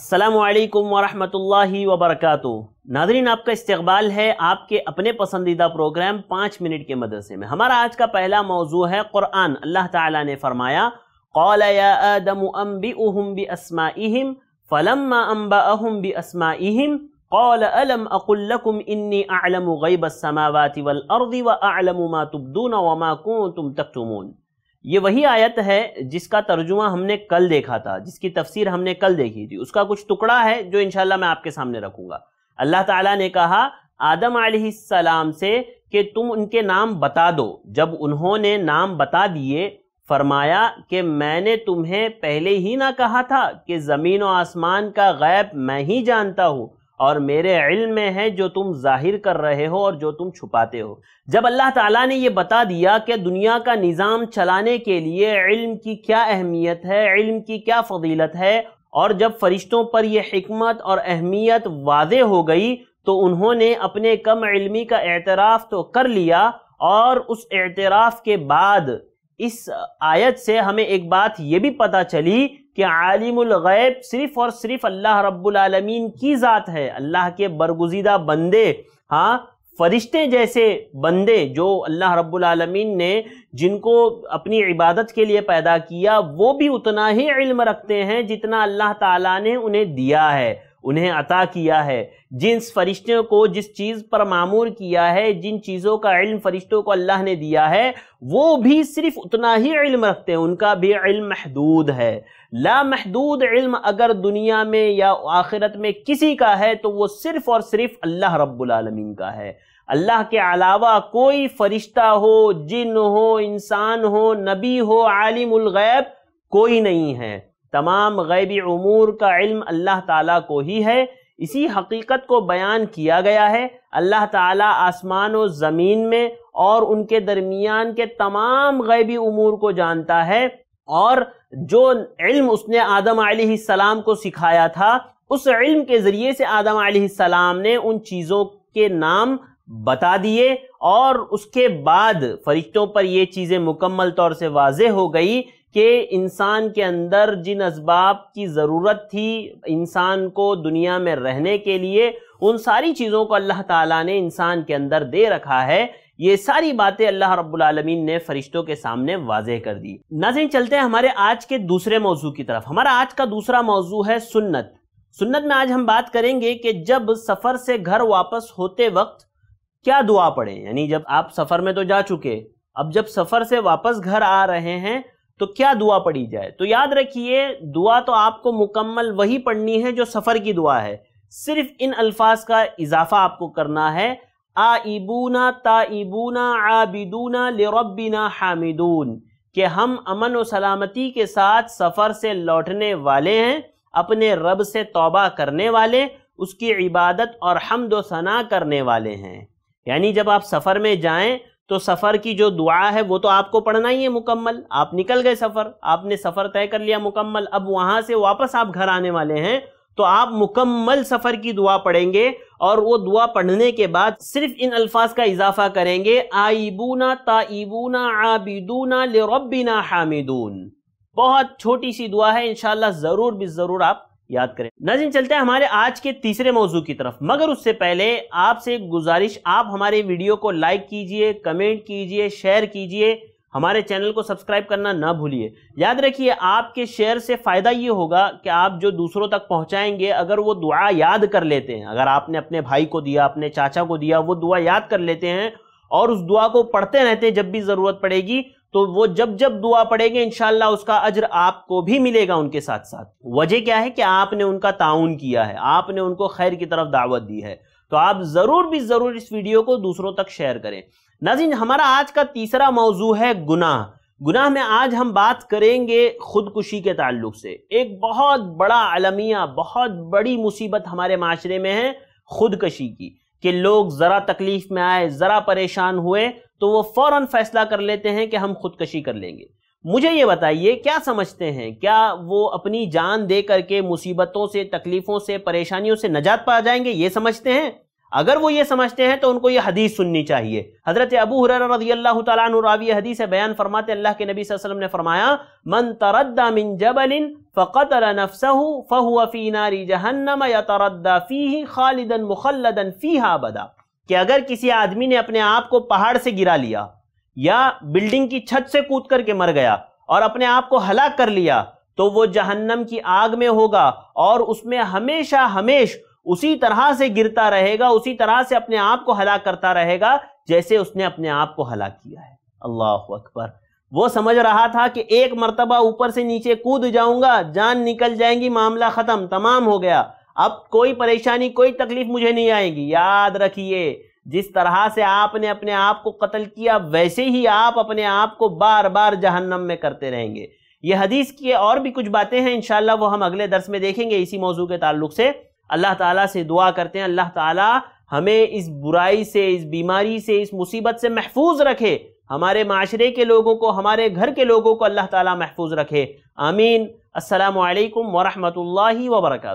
असलकम वरहमल वबरक नाजरीन आपका इस्तबाल है आपके अपने पसंदीदा प्रोग्राम पाँच मिनट के मदरसे में हमारा आज का पहला मौजू है क़ुरान अल्लाह ताला ने फरमाया कौल आदम अम्बी उहम बी असमाइम फ़लम अम्बा अहम बी असमाइम कौल अलम अकुल्लकुम इन्नी आलम गैब समावाति वल अर्दी व आलम मा तुबदून व ये वही आयत है जिसका तर्जुमा हमने कल देखा था जिसकी तफसीर हमने कल देखी थी उसका कुछ टुकड़ा है जो इनशाला मैं आपके सामने रखूंगा अल्लाह ताला ने कहा आदम सलाम से कि तुम उनके नाम बता दो जब उन्होंने नाम बता दिए फरमाया कि मैंने तुम्हें पहले ही ना कहा था कि ज़मीन व आसमान का गैब मैं ही जानता हूँ और मेरे इल्म में है जो तुम जाहिर कर रहे हो और जो तुम छुपाते हो जब अल्लाह ताला ने यह बता दिया कि दुनिया का निज़ाम चलाने के लिए इल्म की क्या अहमियत है इल्म की क्या फजीलत है और जब फरिश्तों पर यह हमत और अहमियत वाज हो गई तो उन्होंने अपने कम इल्मी का एतराफ़ तो कर लिया और उस एतराफ़ के बाद इस आयत से हमें एक बात यह भी पता चली कि आलिमुल गैब सिर्फ और सिर्फ अल्लाह रब्बुल आलमीन की ज़ात है अल्लाह के बरगुजीदा बंदे हाँ फरिश्ते जैसे बंदे जो अल्लाह रब्बुल आलमीन ने जिनको अपनी इबादत के लिए पैदा किया वो भी उतना ही इल्म रखते हैं जितना अल्लाह ताला ने उन्हें दिया है उन्हें अता किया है जिन फरिश्तों को जिस चीज़ पर मामूर किया है जिन चीज़ों का इल्म फरिश्तों को अल्लाह ने दिया है वो भी सिर्फ उतना ही इल्म रखते हैं उनका भी इल्म महदूद है ला महदूद इल्म अगर दुनिया में या आखिरत में किसी का है तो वो सिर्फ और सिर्फ अल्लाह रब्बुल आलमीन का है अल्लाह के अलावा कोई फरिश्ता हो जिन हो इंसान हो नबी हो आलिमुल गैब कोई नहीं है तमाम गैबी अमूर का इल्म अल्लाह ताला को ही है इसी हकीकत को बयान किया गया है अल्लाह ताला आसमान और ज़मीन में और उनके दरमियान के तमाम गैबी अमूर को जानता है और जो इल्म उसने आदम सलाम को सिखाया था उस इल्म के ज़रिए से आदम सलाम ने उन चीज़ों के नाम बता दिए और उसके बाद फरिश्तों पर ये चीज़ें मुकम्मल तौर से वाज हो गई कि इंसान के अंदर जिन इसबाब की ज़रूरत थी इंसान को दुनिया में रहने के लिए उन सारी चीज़ों को अल्लाह ताला ने इंसान के अंदर दे रखा है ये सारी बातें अल्लाह रब्बुल आलमीन ने फरिश्तों के सामने वाजह कर दी नाजिन चलते हैं हमारे आज के दूसरे मौजू की तरफ हमारा आज का दूसरा मौजू है सुन्नत सुन्नत में आज हम बात करेंगे कि जब सफ़र से घर वापस होते वक्त क्या दुआ पड़े यानी जब आप सफ़र में तो जा चुके अब जब सफ़र से वापस घर आ रहे हैं तो क्या दुआ पढ़ी जाए तो याद रखिए दुआ तो आपको मुकम्मल वही पढ़नी है जो सफ़र की दुआ है सिर्फ इन अल्फाज का इजाफा आपको करना है आबूना ताइबूना आबिदूना रबीना हामिदून कि हम अमन और सलामती के साथ सफ़र से लौटने वाले हैं अपने रब से तोबा करने वाले उसकी इबादत और हमदोसना सना करने वाले हैं यानी जब आप सफ़र में जाएं तो सफ़र की जो दुआ है वो तो आपको पढ़ना ही है मुकम्मल आप निकल गए सफ़र आपने सफ़र तय कर लिया मुकम्मल अब वहाँ से वापस आप घर आने वाले हैं तो आप मुकम्मल सफ़र की दुआ पढ़ेंगे और वो दुआ पढ़ने के बाद सिर्फ इन अल्फाज का इजाफा करेंगे आईबूना ताइबूना आबिदूना लेरबीना हामिदून बहुत छोटी सी दुआ है इन ज़रूर भी ज़रूर आप याद करें नाजिन चलते हैं हमारे आज के तीसरे मौजू की तरफ मगर उससे पहले आपसे गुजारिश आप हमारे वीडियो को लाइक कीजिए कमेंट कीजिए शेयर कीजिए हमारे चैनल को सब्सक्राइब करना ना भूलिए याद रखिए आपके शेयर से फ़ायदा ये होगा कि आप जो दूसरों तक पहुंचाएंगे अगर वो दुआ याद कर लेते हैं अगर आपने अपने भाई को दिया अपने चाचा को दिया वो दुआ याद कर लेते हैं और उस दुआ को पढ़ते रहते हैं जब भी ज़रूरत पड़ेगी तो वो जब जब दुआ पढ़ेंगे इनशाला उसका अजर आपको भी मिलेगा उनके साथ साथ वजह क्या है कि आपने उनका ताउन किया है आपने उनको खैर की तरफ दावत दी है तो आप ज़रूर भी ज़रूर इस वीडियो को दूसरों तक शेयर करें नाजिन हमारा आज का तीसरा मौजू है गुनाह गुनाह में आज हम बात करेंगे खुदकुशी के ताल्लुक से एक बहुत बड़ा अलमिया बहुत बड़ी मुसीबत हमारे माशरे में है खुदकशी की कि लोग ज़रा तकलीफ़ में आए ज़रा परेशान हुए तो वो फौरन फैसला कर लेते हैं कि हम खुदकशी कर लेंगे मुझे ये बताइए क्या समझते हैं क्या वो अपनी जान दे करके मुसीबतों से तकलीफों से परेशानियों से नजात पा जाएंगे ये समझते हैं अगर वो ये समझते हैं तो उनको ये हदीस सुननी चाहिए हजरत अबू हुरर रजी अल्लाह तरावी हदीस बयान फरमाते अल्लाह के नबी वसल्लम ने फरमाया मन तरद्दा मिन जबल फ़कत नफसहू फ़हुआ फ़ी नारी जहन्नम या तरद्दा फ़ी खालिदन मुखलदन फ़ी हा बदा कि अगर किसी आदमी ने अपने आप को पहाड़ से गिरा लिया या बिल्डिंग की छत से कूद करके मर गया और अपने आप को हलाक कर लिया तो वो जहन्नम की आग में होगा और उसमें हमेशा हमेश उसी तरह से गिरता रहेगा उसी तरह से अपने आप को हलाक करता रहेगा जैसे उसने अपने आप को हलाक किया है अल्लाह अकबर वो समझ रहा था कि एक मरतबा ऊपर से नीचे कूद जाऊंगा जान निकल जाएंगी मामला ख़त्म तमाम हो गया अब कोई परेशानी कोई तकलीफ मुझे नहीं आएगी याद रखिए जिस तरह से आपने अपने आप को कत्ल किया वैसे ही आप अपने आप को बार बार जहन्नम में करते रहेंगे यह हदीस की और भी कुछ बातें हैं इनशाला वो हम अगले दर्स में देखेंगे इसी मौजू के ताल्लुक से अल्लाह ताला से दुआ करते हैं अल्लाह ताला हमें इस बुराई से इस बीमारी से इस मुसीबत से महफूज रखे हमारे माशरे के लोगों को हमारे घर के लोगों को अल्लाह ताला महफूज रखे आमीन असलकम वरहमल वर्का